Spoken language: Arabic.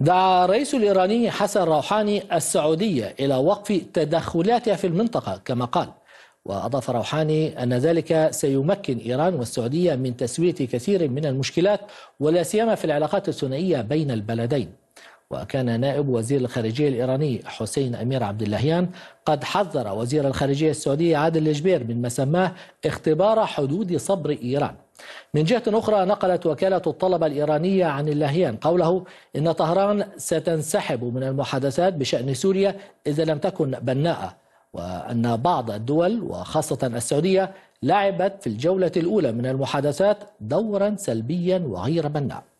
دعا الرئيس الإيراني حسن روحاني السعودية إلى وقف تدخلاتها في المنطقة كما قال وأضاف روحاني أن ذلك سيمكن إيران والسعودية من تسوية كثير من المشكلات ولا سيما في العلاقات الثنائية بين البلدين وكان نائب وزير الخارجية الإيراني حسين أمير عبد اللهيان قد حذر وزير الخارجية السعودية عادل الجبير من ما سماه اختبار حدود صبر إيران من جهة أخرى نقلت وكالة الطلبة الإيرانية عن اللهيان قوله إن طهران ستنسحب من المحادثات بشأن سوريا إذا لم تكن بناءة وأن بعض الدول وخاصة السعودية لعبت في الجولة الأولى من المحادثات دورا سلبيا وغير بناء